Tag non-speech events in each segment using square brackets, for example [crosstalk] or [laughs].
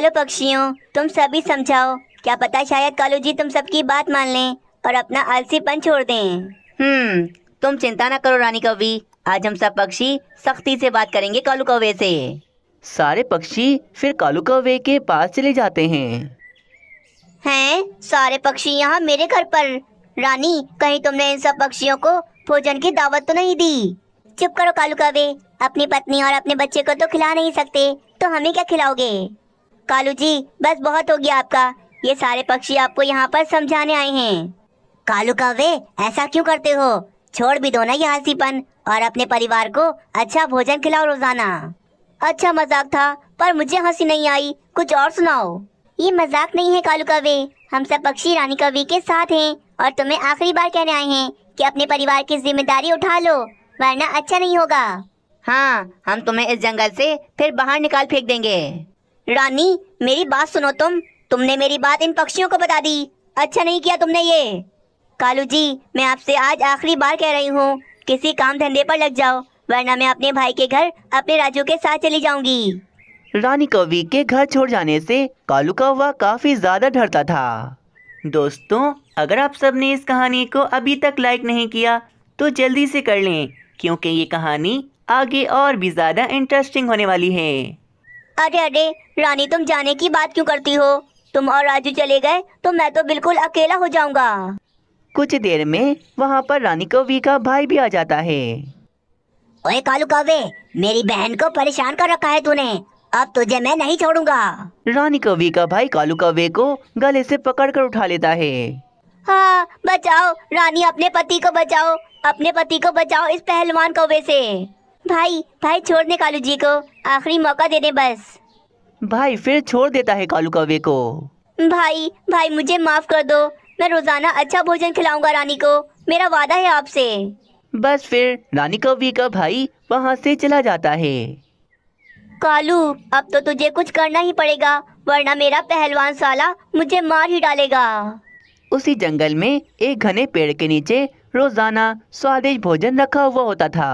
चलो पक्षियों तुम सभी समझाओ क्या पता शायद कालू जी तुम सबकी बात मान लें और अपना आलसीपन छोड़ दें हम्म तुम चिंता ना करो रानी कवि आज हम सब पक्षी सख्ती से बात करेंगे कालू कौवे से सारे पक्षी फिर कालू कौवे के पास चले जाते हैं हैं सारे पक्षी यहाँ मेरे घर पर रानी कहीं तुमने इन सब पक्षियों को भोजन की दावत तो नहीं दी चुप करो कालू कौवे अपनी पत्नी और अपने बच्चे को तो खिला नहीं सकते तो हमें क्या खिलाओगे कालू जी बस बहुत हो गया आपका ये सारे पक्षी आपको यहाँ पर समझाने आए हैं कालू कव्वे ऐसा क्यों करते हो छोड़ भी दो ना ये हंसीपन और अपने परिवार को अच्छा भोजन खिलाओ रोजाना अच्छा मजाक था पर मुझे हंसी नहीं आई कुछ और सुनाओ ये मजाक नहीं है कालू कावे हम सब पक्षी रानी कवि के साथ हैं और तुम्हें आखिरी बार कहने आए हैं कि अपने परिवार की जिम्मेदारी उठा लो वरना अच्छा नहीं होगा हाँ हम तुम्हें इस जंगल से फिर बाहर निकाल फेंक देंगे रानी मेरी बात सुनो तुम तुमने मेरी बात इन पक्षियों को बता दी अच्छा नहीं किया तुमने ये कालू जी मैं आपसे आज आखिरी बार कह रही हूँ किसी काम धंधे पर लग जाओ वरना मैं अपने भाई के घर अपने राजू के साथ चली जाऊंगी रानी कवि के घर छोड़ जाने से कालू कौवा काफी ज्यादा डरता था दोस्तों अगर आप सब ने इस कहानी को अभी तक लाइक नहीं किया तो जल्दी से कर लें क्योंकि ये कहानी आगे और भी ज़्यादा इंटरेस्टिंग होने वाली है अरे अरे रानी तुम जाने की बात क्यों करती हो तुम और राजू चले गए तो मैं तो बिल्कुल अकेला हो जाऊंगा कुछ देर में वहाँ पर रानी कौवी का भाई भी आ जाता है ओए कालू कौवे मेरी बहन को परेशान कर रखा है तूने अब तुझे मैं नहीं छोड़ूंगा रानी कौवी का भाई कालू कौवे को गले से कर उठा लेता है हाँ बचाओ रानी अपने पति को बचाओ अपने पति को बचाओ इस पहलवान कौवे से भाई भाई छोड़ने कालू जी को आखिरी मौका दे दे बस भाई फिर छोड़ देता है कालू कौवे को भाई भाई मुझे माफ कर दो मैं रोजाना अच्छा भोजन खिलाऊंगा रानी को मेरा वादा है आपसे बस फिर रानी कौवे का भाई वहाँ से चला जाता है कालू अब तो तुझे कुछ करना ही पड़ेगा वरना मेरा पहलवान साला मुझे मार ही डालेगा उसी जंगल में एक घने पेड़ के नीचे रोजाना स्वादिष्ट भोजन रखा हुआ होता था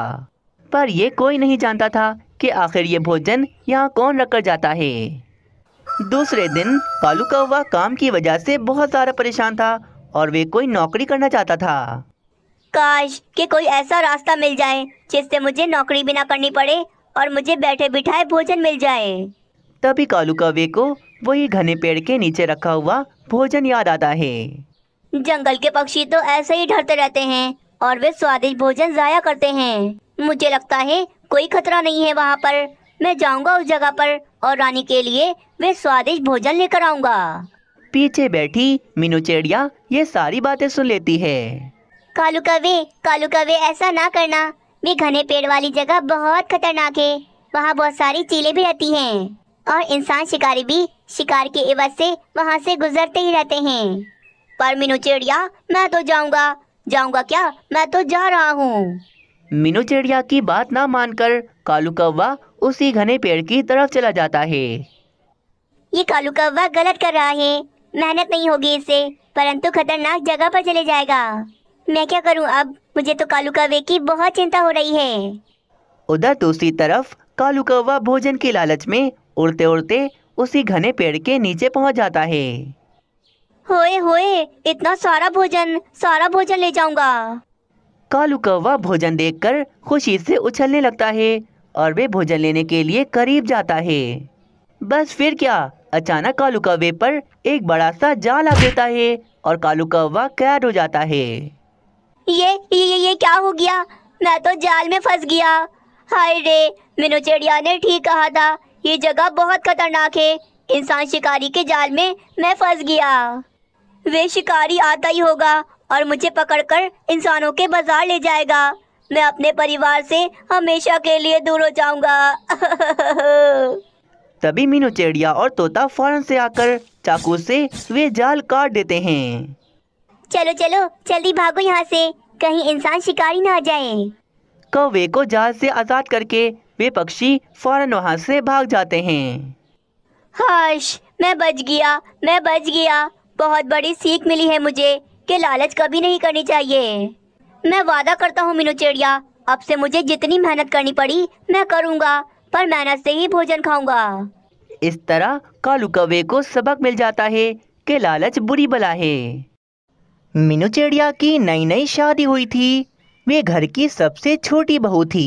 पर यह कोई नहीं जानता था कि आखिर ये भोजन यहाँ कौन रखकर जाता है दूसरे दिन कालू कौवा काम की वजह से बहुत सारा परेशान था और वे कोई नौकरी करना चाहता था काश कि कोई ऐसा रास्ता मिल जाए जिससे मुझे नौकरी भी ना करनी पड़े और मुझे बैठे बिठाए भोजन मिल जाए तभी कालू कौवे को वही घने पेड़ के नीचे रखा हुआ भोजन याद आता है जंगल के पक्षी तो ऐसे ही ढरते रहते हैं और वे स्वादिष्ट भोजन जाया करते हैं मुझे लगता है कोई खतरा नहीं है वहाँ पर मैं जाऊँगा उस जगह पर और रानी के लिए वे स्वादिष्ट भोजन लेकर आऊँगा पीछे बैठी मीनू चिड़िया ये सारी बातें सुन लेती है कालू कवे कालू कवे ऐसा ना करना वे घने पेड़ वाली जगह बहुत खतरनाक है वहाँ बहुत सारी चीले भी रहती हैं और इंसान शिकारी भी शिकार के एवज से वहाँ से गुजरते ही रहते हैं पर मीनू चिड़िया मैं तो जाऊँगा जाऊँगा क्या मैं तो जा रहा हूँ मीनू चिड़िया की बात ना मानकर कालू कौवा उसी घने पेड़ की तरफ चला जाता है ये कालू कौवा गलत कर रहा है मेहनत नहीं होगी इससे परंतु खतरनाक जगह पर चले जाएगा मैं क्या करूं अब मुझे तो कालू कौवे की बहुत चिंता हो रही है उधर दूसरी तरफ कालू कौवा भोजन की लालच में उड़ते उड़ते उसी घने पेड़ के नीचे पहुंच जाता है होए होए इतना सारा भोजन सारा भोजन ले जाऊंगा कालू कौवा भोजन देखकर खुशी से उछलने लगता है और वे भोजन लेने के लिए करीब जाता है बस फिर क्या अचानक कालू कौवे पर एक बड़ा सा जाल आ देता है और कालू कौवा कैद हो जाता है ये ये ये क्या हो गया मैं तो जाल में फंस गया हाय रे मीनू चिड़िया ने ठीक कहा था ये जगह बहुत खतरनाक है इंसान शिकारी के जाल में मैं फंस गया वे शिकारी आता ही होगा और मुझे पकड़कर इंसानों के बाजार ले जाएगा मैं अपने परिवार से हमेशा के लिए दूर हो जाऊंगा [laughs] तभी मीनू चिड़िया और तोता फौरन से आकर चाकू से वे जाल काट देते हैं चलो चलो जल्दी भागो यहाँ से कहीं इंसान शिकारी ना आ जाए कौवे को जाल से आजाद करके वे पक्षी फौरन वहाँ से भाग जाते हैं हर्ष मैं बच गया मैं बच गया बहुत बड़ी सीख मिली है मुझे कि लालच कभी नहीं करनी चाहिए मैं वादा करता हूँ मीनू चिड़िया अब से मुझे जितनी मेहनत करनी पड़ी मैं करूँगा पर मेहनत से ही भोजन खाऊंगा इस तरह कालू कवे को सबक मिल जाता है कि लालच बुरी बला है मीनू चिड़िया की नई नई शादी हुई थी वे घर की सबसे छोटी बहू थी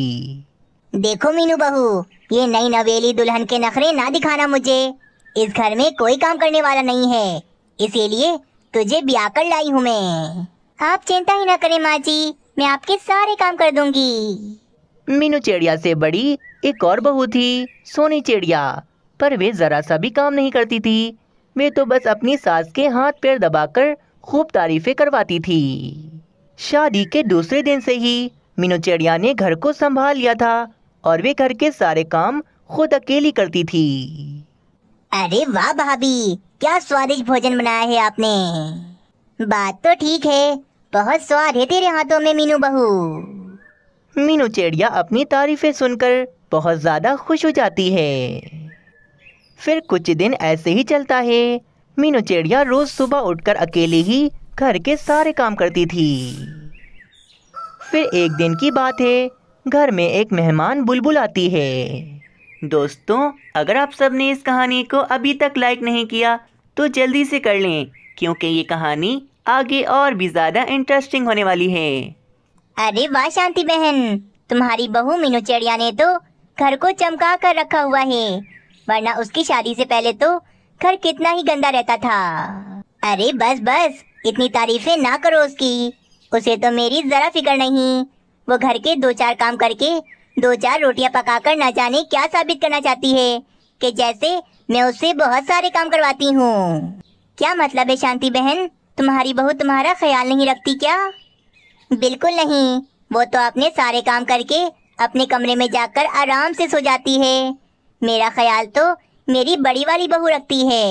देखो मीनू बहू ये नई नवेली दुल्हन के नखरे ना दिखाना मुझे इस घर में कोई काम करने वाला नहीं है इसीलिए तुझे ब्याह कर लाई हूँ मैं आप चिंता ही ना करें माँ जी मैं आपके सारे काम कर दूंगी मीनू चिड़िया से बड़ी एक और बहू थी सोनी चिड़िया पर वे जरा सा भी काम नहीं करती थी वे तो बस अपनी सास के हाथ पैर दबाकर खूब तारीफें करवाती थी शादी के दूसरे दिन से ही मीनू चिड़िया ने घर को संभाल लिया था और वे घर के सारे काम खुद अकेली करती थी अरे वाह भाभी क्या स्वादिष्ट भोजन बनाया है आपने बात तो ठीक है बहुत स्वाद है तेरे हाथों में मीनू बहू मीनू चिड़िया अपनी तारीफें सुनकर बहुत ज़्यादा खुश हो जाती है फिर कुछ दिन ऐसे ही चलता है मीनू चिड़िया रोज़ सुबह उठकर अकेले ही घर के सारे काम करती थी फिर एक दिन की बात है घर में एक मेहमान बुलबुल आती है दोस्तों अगर आप सब ने इस कहानी को अभी तक लाइक नहीं किया तो जल्दी से कर लें क्योंकि ये कहानी आगे और भी ज्यादा इंटरेस्टिंग होने वाली है अरे वाह शांति बहन तुम्हारी बहू मीनू चिड़िया ने तो घर को चमका कर रखा हुआ है वरना उसकी शादी से पहले तो घर कितना ही गंदा रहता था अरे बस बस इतनी तारीफें ना करो उसकी उसे तो मेरी जरा फिक्र नहीं वो घर के दो चार काम करके दो चार रोटियां पकाकर न जाने क्या साबित करना चाहती है कि जैसे मैं उससे बहुत सारे काम करवाती हूँ क्या मतलब है शांति बहन तुम्हारी बहू तुम्हारा ख्याल नहीं रखती क्या बिल्कुल नहीं वो तो अपने सारे काम करके अपने कमरे में जाकर आराम से सो जाती है मेरा ख्याल तो मेरी बड़ी वाली बहू रखती है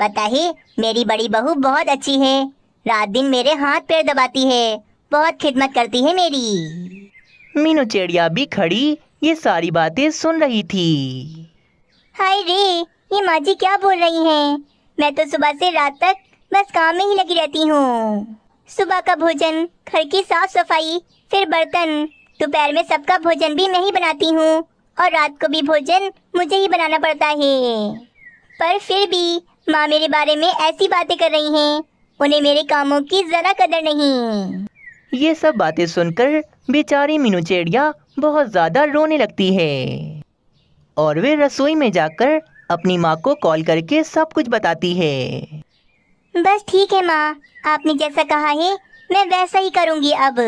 पता ही मेरी बड़ी बहू बहुत अच्छी है रात दिन मेरे हाथ पैर दबाती है बहुत खिदमत करती है मेरी मीनू चिड़िया भी खड़ी ये सारी बातें सुन रही थी हाय रे ये माँ जी क्या बोल रही हैं मैं तो सुबह से रात तक बस काम में ही लगी रहती हूँ सुबह का भोजन घर की साफ सफाई फिर बर्तन दोपहर में सबका भोजन भी मैं ही बनाती हूँ और रात को भी भोजन मुझे ही बनाना पड़ता है पर फिर भी माँ मेरे बारे में ऐसी बातें कर रही हैं उन्हें मेरे कामों की जरा कदर नहीं ये सब बातें सुनकर बेचारी मीनू चिड़िया बहुत ज़्यादा रोने लगती है और वे रसोई में जाकर अपनी माँ को कॉल करके सब कुछ बताती है बस ठीक है माँ आपने जैसा कहा है मैं वैसा ही करूँगी अब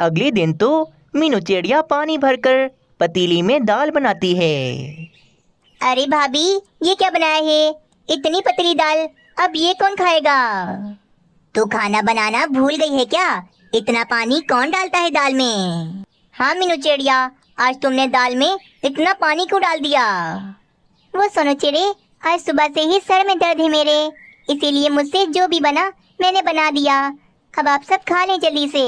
अगले दिन तो मीनू चिड़िया पानी भरकर पतीली में दाल बनाती है अरे भाभी ये क्या बनाया है इतनी पतली दाल अब ये कौन खाएगा तू तो खाना बनाना भूल गई है क्या इतना पानी कौन डालता है दाल में हाँ मीनू चिड़िया आज तुमने दाल में इतना पानी क्यों डाल दिया वो सोनू चिड़े आज सुबह से ही सर में दर्द है मेरे इसीलिए मुझसे जो भी बना मैंने बना दिया अब आप सब खा लें जल्दी से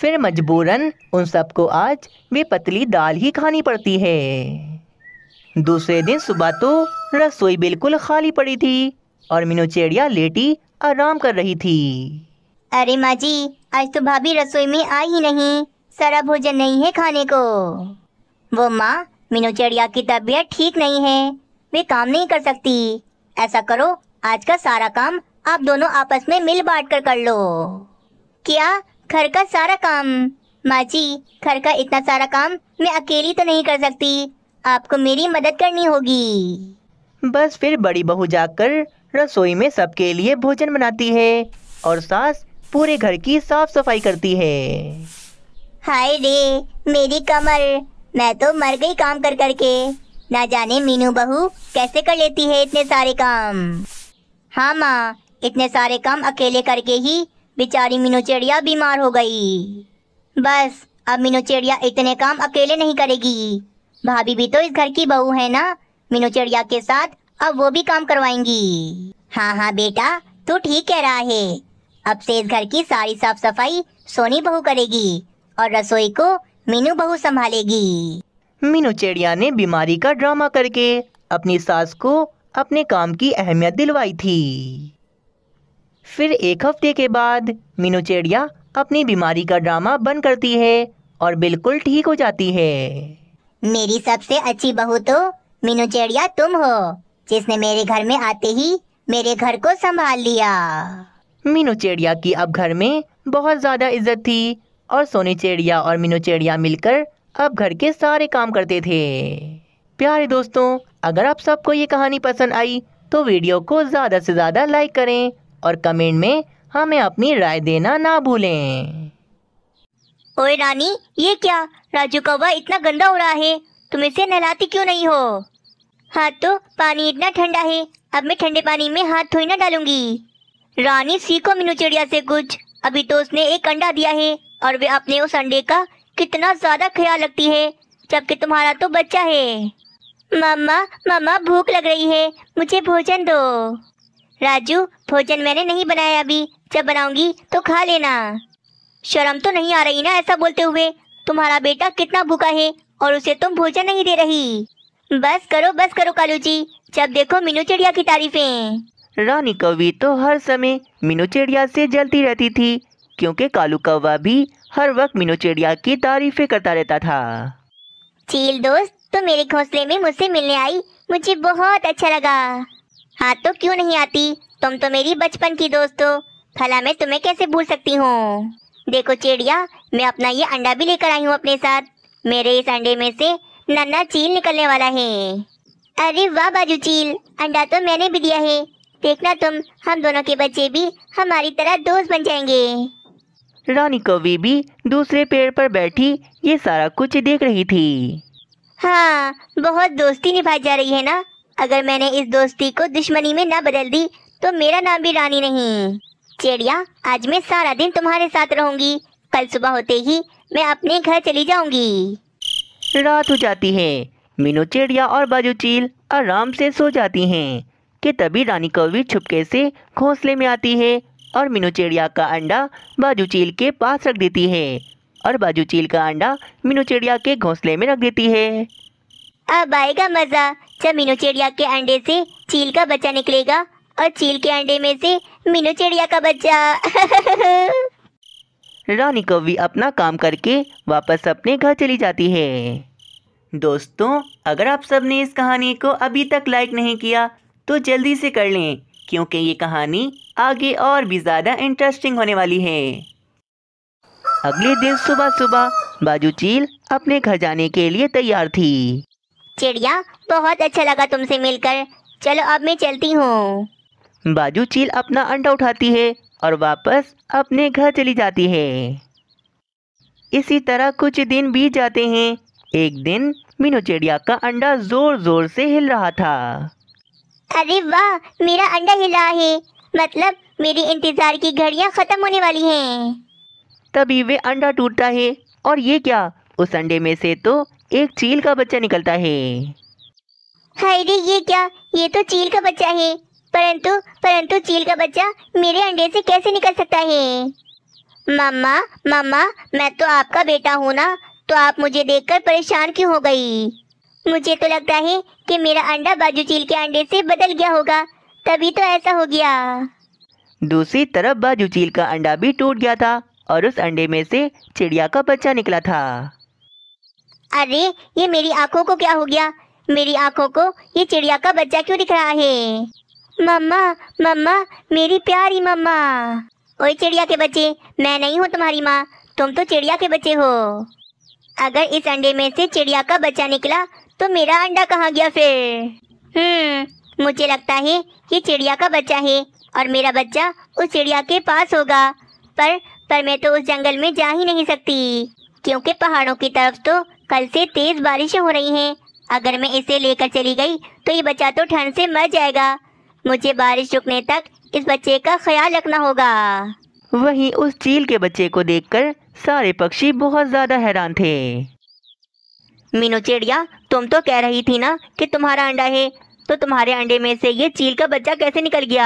फिर मजबूरन उन सबको आज वे पतली दाल ही खानी पड़ती है दूसरे दिन सुबह तो रसोई बिल्कुल खाली पड़ी थी और मीनू चेड़िया लेटी आराम कर रही थी अरे माँ जी आज तो भाभी रसोई में आई ही नहीं सारा भोजन नहीं है खाने को वो माँ मीनू चिड़िया की तबीयत ठीक नहीं है वे काम नहीं कर सकती ऐसा करो आज का सारा काम आप दोनों आपस में मिल बांट कर कर लो क्या घर का सारा काम माँ जी घर का इतना सारा काम मैं अकेली तो नहीं कर सकती आपको मेरी मदद करनी होगी बस फिर बड़ी बहू जाकर रसोई में सबके लिए भोजन बनाती है और सास पूरे घर की साफ सफाई करती है हाय रे मेरी कमर मैं तो मर गई काम कर कर के ना जाने मीनू बहू कैसे कर लेती है इतने सारे काम हाँ माँ इतने सारे काम अकेले करके ही बेचारी मीनू चिड़िया बीमार हो गई बस अब मीनू चिड़िया इतने काम अकेले नहीं करेगी भाभी भी तो इस घर की बहू है ना मीनू चिड़िया के साथ अब वो भी काम करवाएंगी हाँ हाँ बेटा तू ठीक कह रहा है अब से इस घर की सारी साफ सफाई सोनी बहू करेगी और रसोई को मीनू बहू संभालेगी मीनू चिड़िया ने बीमारी का ड्रामा करके अपनी सास को अपने काम की अहमियत दिलवाई थी फिर एक हफ्ते के बाद मीनू चिड़िया अपनी बीमारी का ड्रामा बंद करती है और बिल्कुल ठीक हो जाती है मेरी सबसे अच्छी बहू तो मीनू चिड़िया तुम हो जिसने मेरे घर में आते ही मेरे घर को संभाल लिया मीनू चेड़िया की अब घर में बहुत ज़्यादा इज्जत थी और सोनी चेड़िया और मीनू चेड़िया मिलकर अब घर के सारे काम करते थे प्यारे दोस्तों अगर आप सबको ये कहानी पसंद आई तो वीडियो को ज़्यादा से ज़्यादा लाइक करें और कमेंट में हमें अपनी राय देना ना भूलें ओए रानी ये क्या राजू कौवा इतना गंदा हो रहा है तुम इसे नहलाती क्यों नहीं हो हाँ तो पानी इतना ठंडा है अब मैं ठंडे पानी में हाथ धोई डालूंगी रानी सीखो मीनू चिड़िया से कुछ अभी तो उसने एक अंडा दिया है और वे अपने उस अंडे का कितना ज्यादा ख्याल रखती है जबकि तुम्हारा तो बच्चा है मामा मामा भूख लग रही है मुझे भोजन दो राजू भोजन मैंने नहीं बनाया अभी जब बनाऊंगी तो खा लेना शर्म तो नहीं आ रही ना ऐसा बोलते हुए तुम्हारा बेटा कितना भूखा है और उसे तुम भोजन नहीं दे रही बस करो बस करो कालू जी जब देखो मीनू चिड़िया की तारीफें रानी कौवी तो हर समय मीनू चिड़िया से जलती रहती थी क्योंकि कालू कौवा भी हर वक्त मीनू चिड़िया की तारीफें करता रहता था चील दोस्त तो मेरे घोंसले में मुझसे मिलने आई मुझे बहुत अच्छा लगा हाँ तो क्यों नहीं आती तुम तो मेरी बचपन की दोस्त हो भला मैं तुम्हें कैसे भूल सकती हूँ देखो चिड़िया मैं अपना ये अंडा भी लेकर आई हूँ अपने साथ मेरे इस अंडे में से नन्ना चील निकलने वाला है अरे वाह बाजू चील अंडा तो मैंने भी दिया है देखना तुम हम दोनों के बच्चे भी हमारी तरह दोस्त बन जाएंगे रानी कौवे भी दूसरे पेड़ पर बैठी ये सारा कुछ देख रही थी हाँ बहुत दोस्ती निभाई जा रही है ना अगर मैंने इस दोस्ती को दुश्मनी में ना बदल दी तो मेरा नाम भी रानी नहीं चिड़िया आज मैं सारा दिन तुम्हारे साथ रहूंगी कल सुबह होते ही मैं अपने घर चली जाऊंगी रात हो जाती है मीनू चिड़िया और बाजू चील आराम से सो जाती हैं कि तभी रानी कौवी छुपके से घोंसले में आती है और मीनू चिड़िया का अंडा बाजू चील के पास रख देती है और बाजू चील का अंडा मीनू चिड़िया के घोंसले में रख देती है अब आएगा मज़ा जब मीनू चिड़िया के अंडे से चील का बच्चा निकलेगा और चील के अंडे में से मीनू चिड़िया का बच्चा रानी कौवी अपना काम करके वापस अपने घर चली जाती है दोस्तों अगर आप सबने इस कहानी को अभी तक लाइक नहीं किया तो जल्दी से कर लें क्योंकि ये कहानी आगे और भी ज़्यादा इंटरेस्टिंग होने वाली है अगले दिन सुबह सुबह बाजू चील अपने घर जाने के लिए तैयार थी चिड़िया बहुत अच्छा लगा तुमसे मिलकर चलो अब मैं चलती हूँ बाजू चील अपना अंडा उठाती है और वापस अपने घर चली जाती है इसी तरह कुछ दिन बीत जाते हैं एक दिन मीनू चिड़िया का अंडा जोर जोर से हिल रहा था अरे वाह मेरा अंडा हिला है मतलब मेरे इंतजार की घड़ियाँ खत्म होने वाली हैं तभी वे अंडा टूटता है और ये क्या उस अंडे में से तो एक चील का बच्चा निकलता है हायरे ये क्या ये तो चील का बच्चा है परंतु परंतु चील का बच्चा मेरे अंडे से कैसे निकल सकता है मामा मामा मैं तो आपका बेटा हूँ ना तो आप मुझे देखकर परेशान क्यों हो गई मुझे तो लगता है कि मेरा अंडा बाजू चील के अंडे से बदल गया होगा तभी तो ऐसा हो गया दूसरी तरफ बाजू चील का अंडा भी टूट गया था और उस अंडे में से चिड़िया का बच्चा निकला था अरे ये मेरी आंखों को क्या हो गया मेरी आंखों को ये चिड़िया का बच्चा क्यों दिख रहा है मम्मा मम्मा मेरी प्यारी मम्मा ओए चिड़िया के बच्चे मैं नहीं हूँ तुम्हारी माँ तुम तो चिड़िया के बच्चे हो अगर इस अंडे में से चिड़िया का बच्चा निकला तो मेरा अंडा कहाँ गया फिर हम्म मुझे लगता है ये चिड़िया का बच्चा है और मेरा बच्चा उस चिड़िया के पास होगा पर पर मैं तो उस जंगल में जा ही नहीं सकती क्योंकि पहाड़ों की तरफ तो कल से तेज बारिश हो रही है अगर मैं इसे लेकर चली गई तो ये बच्चा तो ठंड से मर जाएगा मुझे बारिश रुकने तक इस बच्चे का ख्याल रखना होगा वहीं उस चील के बच्चे को देखकर सारे पक्षी बहुत ज़्यादा हैरान थे मीनू चिड़िया तुम तो कह रही थी ना कि तुम्हारा अंडा है तो तुम्हारे अंडे में से ये चील का बच्चा कैसे निकल गया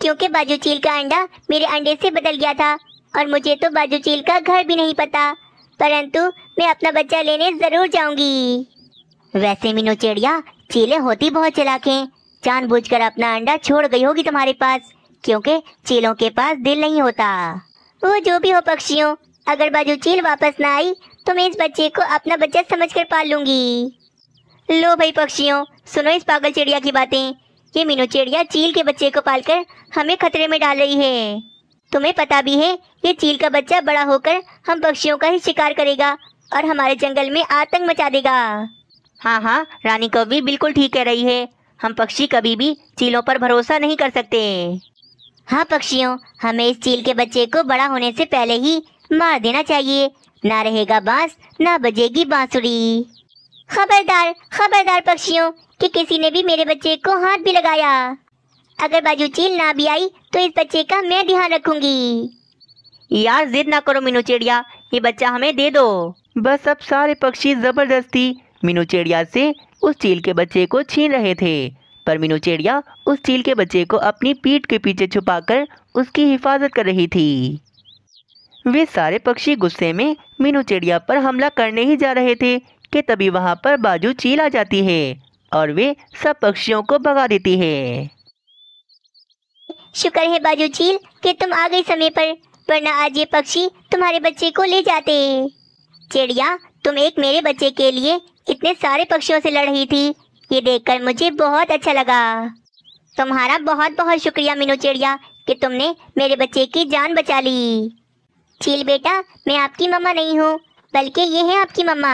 क्योंकि बाजू चील का अंडा मेरे अंडे से बदल गया था और मुझे तो बाजू चील का घर भी नहीं पता परंतु मैं अपना बच्चा लेने जरूर जाऊंगी वैसे मीनू चिड़िया चीले होती बहुत चलाखें कर अपना अंडा छोड़ गई होगी तुम्हारे पास क्योंकि चीलों के पास दिल नहीं होता वो जो भी हो पक्षियों अगर बाजू चील वापस ना आई तो मैं इस बच्चे को अपना बच्चा समझ कर पाल लूंगी लो भाई पक्षियों सुनो इस पागल चिड़िया की बातें ये मीनू चिड़िया चील के बच्चे को पालकर हमें खतरे में डाल रही है तुम्हें पता भी है ये चील का बच्चा बड़ा होकर हम पक्षियों का ही शिकार करेगा और हमारे जंगल में आतंक मचा देगा हाँ हाँ रानी कौवी बिल्कुल ठीक कह रही है हम पक्षी कभी भी चीलों पर भरोसा नहीं कर सकते हाँ पक्षियों हमें इस चील के बच्चे को बड़ा होने से पहले ही मार देना चाहिए ना रहेगा बांस ना बजेगी बांसुरी खबरदार खबरदार पक्षियों कि किसी ने भी मेरे बच्चे को हाथ भी लगाया अगर बाजू चील ना भी आई तो इस बच्चे का मैं ध्यान रखूंगी यार जिद ना करो मीनू चिड़िया ये बच्चा हमें दे दो बस अब सारे पक्षी जबरदस्ती मीनू चिड़िया से उस चील के बच्चे को छीन रहे थे पर मीनू चिड़िया उस चील के बच्चे को अपनी पीठ के पीछे छुपाकर उसकी हिफाजत कर रही थी वे सारे पक्षी गुस्से में मीनू चिड़िया पर हमला करने ही जा रहे थे कि तभी वहाँ पर बाजू चील आ जाती है और वे सब पक्षियों को भगा देती है शुक्र है बाजू चील कि तुम आ गई समय पर वरना आज ये पक्षी तुम्हारे बच्चे को ले जाते चिड़िया तुम एक मेरे बच्चे के लिए इतने सारे पक्षियों से लड़ रही थी ये देखकर मुझे बहुत अच्छा लगा तुम्हारा बहुत बहुत शुक्रिया मीनू चिड़िया कि तुमने मेरे बच्चे की जान बचा ली चील बेटा मैं आपकी मम्मा नहीं हूँ बल्कि ये है आपकी मम्मा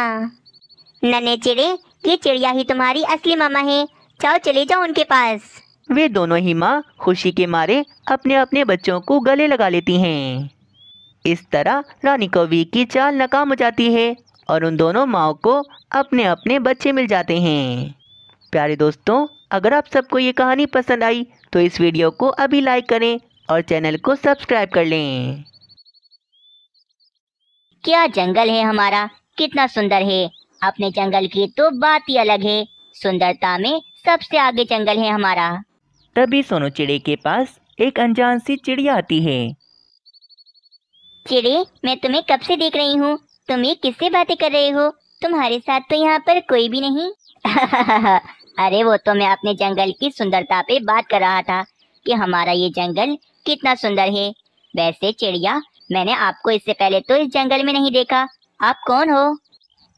नन्हे चिड़े ये चिड़िया ही तुम्हारी असली मम्मा है जाओ चले जाओ उनके पास वे दोनों ही माँ खुशी के मारे अपने अपने बच्चों को गले लगा लेती हैं इस तरह रानी कौवी की चाल नाकाम हो जाती है और उन दोनों माओ को अपने अपने बच्चे मिल जाते हैं प्यारे दोस्तों अगर आप सबको ये कहानी पसंद आई तो इस वीडियो को अभी लाइक करें और चैनल को सब्सक्राइब कर लें क्या जंगल है हमारा कितना सुंदर है अपने जंगल की तो बात ही अलग है सुंदरता में सबसे आगे जंगल है हमारा तभी सोनू चिड़े के पास एक अनजान सी चिड़िया आती है चिड़े मैं तुम्हें कब से देख रही हूँ तुम ये किससे बातें कर रहे हो तुम्हारे साथ तो यहाँ पर कोई भी नहीं [laughs] अरे वो तो मैं अपने जंगल की सुंदरता पे बात कर रहा था कि हमारा ये जंगल कितना सुंदर है वैसे चिड़िया मैंने आपको इससे पहले तो इस जंगल में नहीं देखा आप कौन हो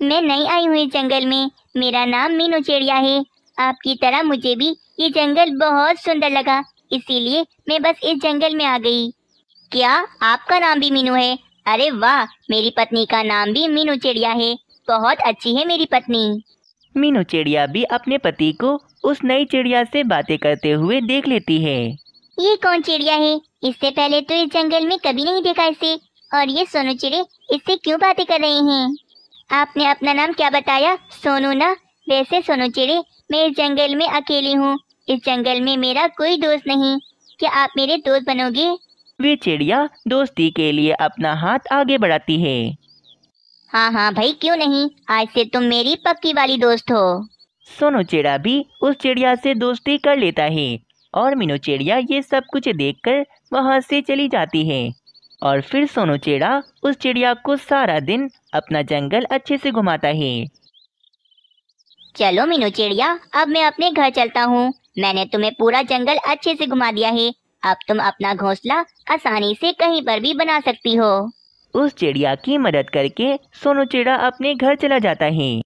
मैं नहीं आई हूँ इस जंगल में मेरा नाम मीनू चिड़िया है आपकी तरह मुझे भी ये जंगल बहुत सुंदर लगा इसीलिए मैं बस इस जंगल में आ गई क्या आपका नाम भी मीनू है अरे वाह मेरी पत्नी का नाम भी मीनू चिड़िया है बहुत अच्छी है मेरी पत्नी मीनू चिड़िया भी अपने पति को उस नई चिड़िया से बातें करते हुए देख लेती है ये कौन चिड़िया है इससे पहले तो इस जंगल में कभी नहीं देखा इसे और ये सोनू चिड़े इससे क्यों बातें कर रहे हैं आपने अपना नाम क्या बताया सोनू ना वैसे सोनू चिड़े मैं इस जंगल में अकेली हूँ इस जंगल में मेरा कोई दोस्त नहीं क्या आप मेरे दोस्त बनोगे वे चिड़िया दोस्ती के लिए अपना हाथ आगे बढ़ाती है हाँ हाँ भाई क्यों नहीं आज से तुम मेरी पक्की वाली दोस्त हो सोनू चिड़ा भी उस चिड़िया से दोस्ती कर लेता है और मीनू चिड़िया ये सब कुछ देखकर वहाँ से चली जाती है और फिर सोनू चेड़ा उस चिड़िया को सारा दिन अपना जंगल अच्छे से घुमाता है चलो मीनू चिड़िया अब मैं अपने घर चलता हूँ मैंने तुम्हें पूरा जंगल अच्छे से घुमा दिया है अब तुम अपना घोंसला आसानी से कहीं पर भी बना सकती हो उस चिड़िया की मदद करके सोनू चिड़ा अपने घर चला जाता है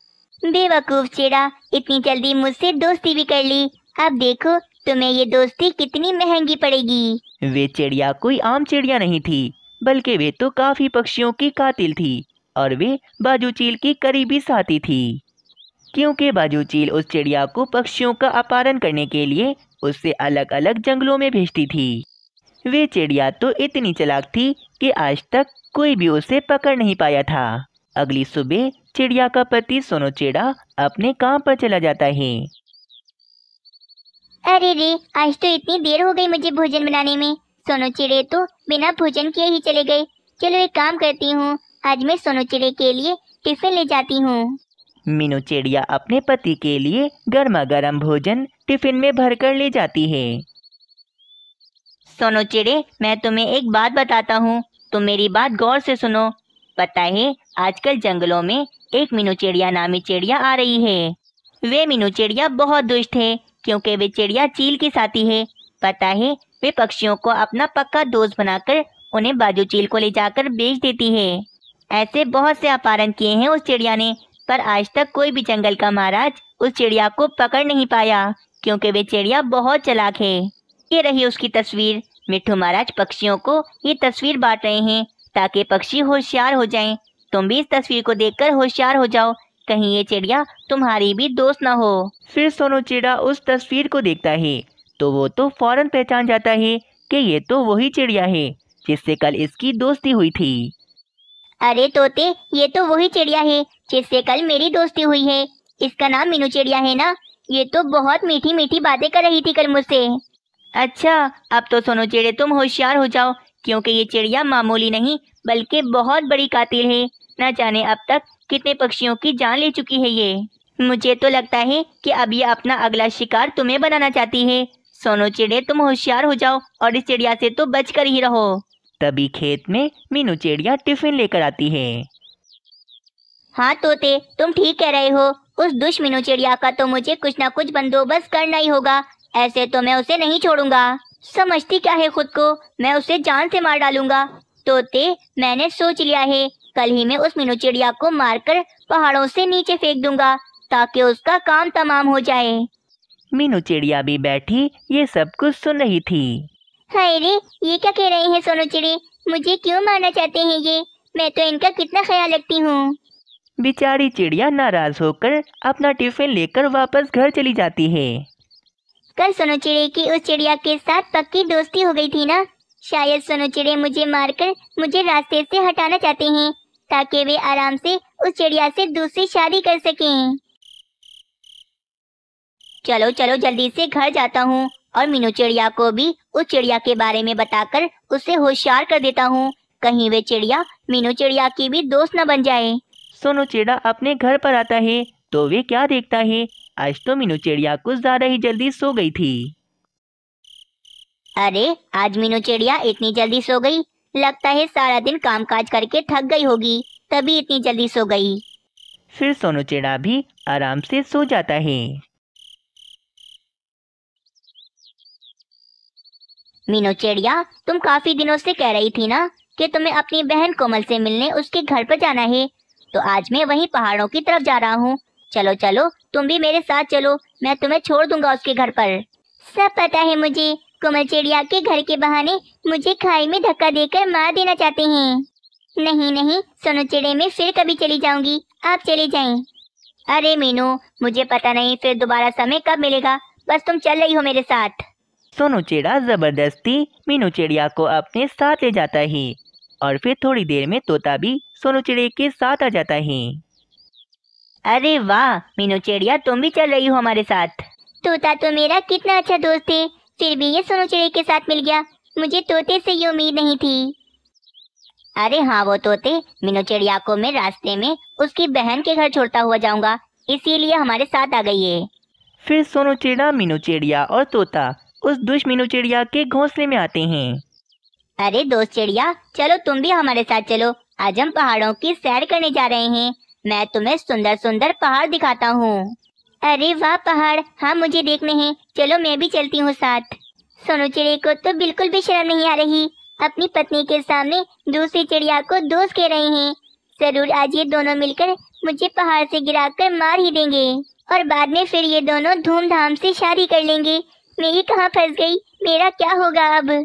[laughs] बेवकूफ चिड़ा इतनी जल्दी मुझसे दोस्ती भी कर ली अब देखो तुम्हें ये दोस्ती कितनी महंगी पड़ेगी वे चिड़िया कोई आम चिड़िया नहीं थी बल्कि वे तो काफी पक्षियों की कातिल थी और वे बाजू चील की करीबी साथी थी क्योंकि बाजू चील उस चिड़िया को पक्षियों का अपहरण करने के लिए उससे अलग अलग जंगलों में भेजती थी वे चिड़िया तो इतनी चलाक थी कि आज तक कोई भी उसे पकड़ नहीं पाया था अगली सुबह चिड़िया का पति सोनू चिड़ा अपने काम पर चला जाता है अरे रे आज तो इतनी देर हो गई मुझे भोजन बनाने में चिड़े तो बिना भोजन किए ही चले गए चलो एक काम करती हूँ आज मैं सोनू चिड़े के लिए टिफिन ले जाती हूँ मीनू चिड़िया अपने पति के लिए गर्मा गर्म भोजन टिफिन में भर कर ले जाती है सोनू चिड़े मैं तुम्हें एक बात बताता हूँ तुम मेरी बात गौर से सुनो पता है आजकल जंगलों में एक मीनू चिड़िया नामी चिड़िया आ रही है वे मीनू चिड़िया बहुत दुष्ट है क्योंकि वे चिड़िया चील की साथी है पता है वे पक्षियों को अपना पक्का दोस्त बनाकर उन्हें बाजू चील को ले जाकर बेच देती है ऐसे बहुत से अपहरण किए हैं उस चिड़िया ने पर आज तक कोई भी जंगल का महाराज उस चिड़िया को पकड़ नहीं पाया क्योंकि वे चिड़िया बहुत चलाक है ये रही उसकी तस्वीर मिठू महाराज पक्षियों को ये तस्वीर बांट रहे हैं ताकि पक्षी होशियार हो जाएं तुम भी इस तस्वीर को देखकर होशियार हो जाओ कहीं ये चिड़िया तुम्हारी भी दोस्त ना हो फिर सोनू चिड़ा उस तस्वीर को देखता है तो वो तो फौरन पहचान जाता है कि ये तो वही चिड़िया है जिससे कल इसकी दोस्ती हुई थी अरे तोते ये तो वही चिड़िया है जिससे कल मेरी दोस्ती हुई है इसका नाम मीनू चिड़िया है ना ये तो बहुत मीठी मीठी बातें कर रही थी कल मुझसे अच्छा अब तो सोनू चिड़े तुम होशियार हो जाओ क्योंकि ये चिड़िया मामूली नहीं बल्कि बहुत बड़ी कातिल है न जाने अब तक कितने पक्षियों की जान ले चुकी है ये मुझे तो लगता है कि अब ये अपना अगला शिकार तुम्हें बनाना चाहती है सोनो चिड़े तुम होशियार हो जाओ और इस चिड़िया से तो बच कर ही रहो तभी खेत में मीनू चिड़िया टिफिन लेकर आती है हाँ तोते तुम ठीक कह रहे हो उस दुश्मीनू चिड़िया का तो मुझे कुछ ना कुछ बंदोबस्त करना ही होगा ऐसे तो मैं उसे नहीं छोड़ूंगा समझती क्या है खुद को मैं उसे जान से मार डालूंगा तोते मैंने सोच लिया है कल ही मैं उस मीनू चिड़िया को मारकर पहाड़ों से नीचे फेंक दूंगा ताकि उसका काम तमाम हो जाए मीनू चिड़िया भी बैठी ये सब कुछ सुन रही थी हाय रे ये क्या कह रहे हैं सोनू चिड़ी मुझे क्यों मारना चाहते हैं ये मैं तो इनका कितना ख्याल रखती हूँ बेचारी चिड़िया नाराज होकर अपना टिफिन लेकर वापस घर चली जाती है कल सोनो चिड़े की उस चिड़िया के साथ पक्की दोस्ती हो गई थी ना शायद सोनो चिड़े मुझे मारकर मुझे रास्ते से हटाना चाहते हैं ताकि वे आराम से उस चिड़िया से दूसरी शादी कर सकें चलो चलो जल्दी से घर जाता हूँ और मीनू चिड़िया को भी उस चिड़िया के बारे में बताकर उसे होशियार कर देता हूँ कहीं वे चिड़िया मीनू चिड़िया की भी दोस्त न बन जाए सोनू चिड़ा अपने घर पर आता है तो वे क्या देखता है आज तो मीनू चिड़िया कुछ ज्यादा ही जल्दी सो गई थी अरे आज मीनू चिड़िया इतनी जल्दी सो गई लगता है सारा दिन कामकाज करके थक गई होगी तभी इतनी जल्दी सो गई फिर सोनू चिड़ा भी आराम से सो जाता है मीनू चिड़िया तुम काफी दिनों से कह रही थी ना कि तुम्हें अपनी बहन कोमल से मिलने उसके घर पर जाना है तो आज मैं वहीं पहाड़ों की तरफ जा रहा हूँ चलो चलो तुम भी मेरे साथ चलो मैं तुम्हें छोड़ दूंगा उसके घर पर सब पता है मुझे कुमल चिड़िया के घर के बहाने मुझे खाई में धक्का देकर मार देना चाहते हैं नहीं नहीं सोनू चिड़े में फिर कभी चली जाऊंगी आप चले जाएं। अरे मीनू मुझे पता नहीं फिर दोबारा समय कब मिलेगा बस तुम चल रही हो मेरे साथ सोनू चिड़ा जबरदस्ती मीनू चिड़िया को अपने साथ ले जाता है और फिर थोड़ी देर में तोता भी सोनू चिड़े के साथ आ जाता है अरे वाह मीनू चिड़िया तुम भी चल रही हो हमारे साथ तोता तो मेरा कितना अच्छा दोस्त है फिर भी ये सोनू चिड़िया के साथ मिल गया मुझे तोते से ये उम्मीद नहीं थी अरे हाँ वो तोते मीनू चिड़िया को मैं रास्ते में उसकी बहन के घर छोड़ता हुआ जाऊंगा इसीलिए हमारे साथ आ गई है फिर सोनू चिड़िया मीनू चिड़िया और तोता उस दुष्ट मीनू चिड़िया के घोंसले में आते हैं अरे दोस्त चिड़िया चलो तुम भी हमारे साथ चलो आज हम पहाड़ों की सैर करने जा रहे हैं मैं तुम्हें सुंदर सुंदर पहाड़ दिखाता हूँ अरे वाह पहाड़ हाँ मुझे देखने हैं चलो मैं भी चलती हूँ साथ सोनू चिड़िया को तो बिल्कुल भी शर्म नहीं आ रही अपनी पत्नी के सामने दूसरी चिड़िया को दोस्त कह रहे हैं जरूर आज ये दोनों मिलकर मुझे पहाड़ से गिराकर मार ही देंगे और बाद में फिर ये दोनों धूमधाम से शादी कर लेंगे मेरी कहाँ फंस गई मेरा क्या होगा अब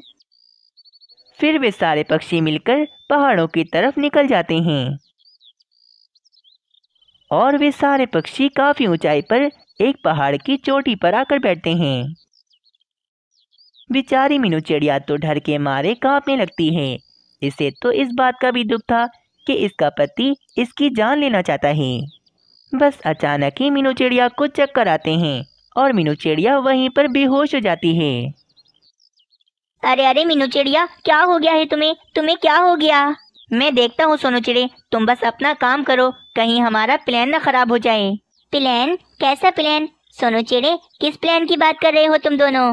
फिर वे सारे पक्षी मिलकर पहाड़ों की तरफ निकल जाते हैं और वे सारे पक्षी काफी ऊंचाई पर एक पहाड़ की चोटी पर आकर बैठते हैं बेचारी मीनू चिड़िया तो डर के मारे कांपने लगती है इसे तो इस बात का भी दुख था कि इसका पति इसकी जान लेना चाहता है बस अचानक ही मीनू चिड़िया को चक्कर आते हैं और मीनू चिड़िया वहीं पर बेहोश हो जाती है अरे अरे मीनू चिड़िया क्या हो गया है तुम्हें तुम्हें क्या हो गया मैं देखता हूँ सोनू चिड़े तुम बस अपना काम करो कहीं हमारा प्लान ना खराब हो जाए प्लान कैसा प्लान सोनू चिड़े किस प्लान की बात कर रहे हो तुम दोनों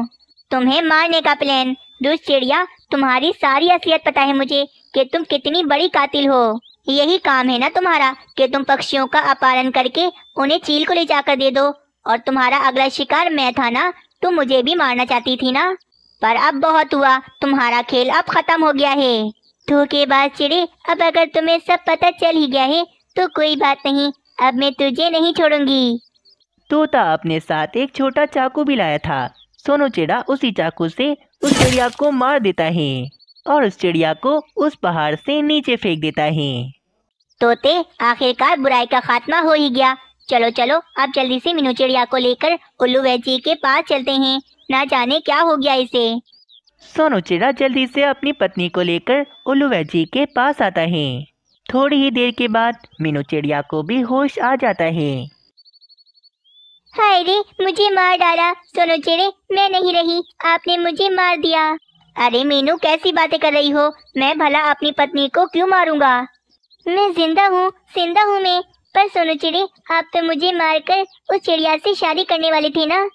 तुम्हें मारने का प्लान दुष्ट चिड़िया तुम्हारी सारी असलियत पता है मुझे कि तुम कितनी बड़ी कातिल हो यही काम है ना तुम्हारा कि तुम पक्षियों का अपहरण करके उन्हें चील को ले जाकर दे दो और तुम्हारा अगला शिकार मैं था ना तुम तो मुझे भी मारना चाहती थी ना पर अब बहुत हुआ तुम्हारा खेल अब खत्म हो गया है धोखेबाज चिड़े अब अगर तुम्हें सब पता चल ही गया है तो कोई बात नहीं अब मैं तुझे नहीं छोड़ूंगी तोता अपने साथ एक छोटा चाकू भी लाया था सोनू चिड़ा उसी चाकू से उस चिड़िया को मार देता है और उस चिड़िया को उस पहाड़ से नीचे फेंक देता है तोते आखिरकार बुराई का खात्मा हो ही गया चलो चलो अब जल्दी से मीनू चिड़िया को लेकर उल्लू वैजी के पास चलते हैं ना जाने क्या हो गया इसे सोनूचिरा जल्दी से अपनी पत्नी को लेकर उल्लूवै जी के पास आता है थोड़ी ही देर के बाद मीनू चिड़िया को भी होश आ जाता है हाय रे मुझे मार डाला सोनू चेरे मैं नहीं रही आपने मुझे मार दिया अरे मीनू कैसी बातें कर रही हो मैं भला अपनी पत्नी को क्यों मारूंगा मैं जिंदा हूँ जिंदा हूँ मैं पर सोनू चिड़े आप तो मुझे मारकर उस चिड़िया से शादी करने वाले थे ना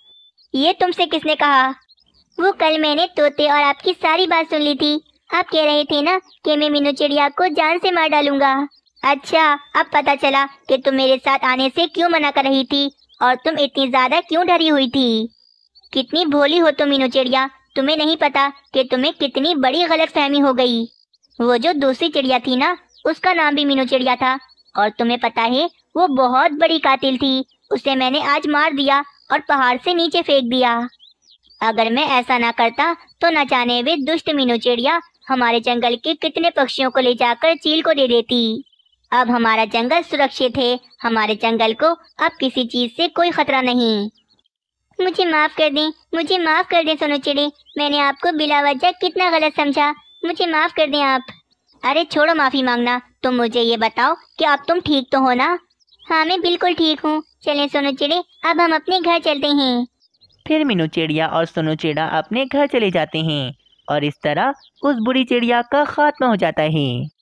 ये तुमसे किसने कहा वो कल मैंने तोते और आपकी सारी बात सुन ली थी आप कह रहे थे ना कि मैं मीनू चिड़िया को जान से मार डालूंगा अच्छा अब पता चला कि तुम मेरे साथ आने से क्यों मना कर रही थी और तुम इतनी ज्यादा क्यों डरी हुई थी कितनी भोली हो तुम मीनू चिड़िया तुम्हें नहीं पता कि तुम्हें कितनी बड़ी गलत फहमी हो गई वो जो दूसरी चिड़िया थी ना उसका नाम भी मीनू चिड़िया था और तुम्हें पता है वो बहुत बड़ी कातिल थी उसे मैंने आज मार दिया और पहाड़ से नीचे फेंक दिया अगर मैं ऐसा ना करता तो न जाने वे दुष्ट मीनू चिड़िया हमारे जंगल के कितने पक्षियों को ले जाकर चील को दे देती अब हमारा जंगल सुरक्षित है हमारे जंगल को अब किसी चीज से कोई खतरा नहीं मुझे माफ कर दें मुझे माफ कर दें सोनू चिड़ी मैंने आपको बिलावजह कितना गलत समझा मुझे माफ कर दें आप अरे छोड़ो माफी मांगना तुम मुझे ये बताओ कि अब तुम ठीक तो हो ना हाँ मैं बिल्कुल ठीक हूँ चलें सोनू चिड़ी अब हम अपने घर चलते हैं फिर मीनू चिड़िया और सोनू चिड़ा अपने घर चले जाते हैं और इस तरह उस बुरी चिड़िया का खात्मा हो जाता है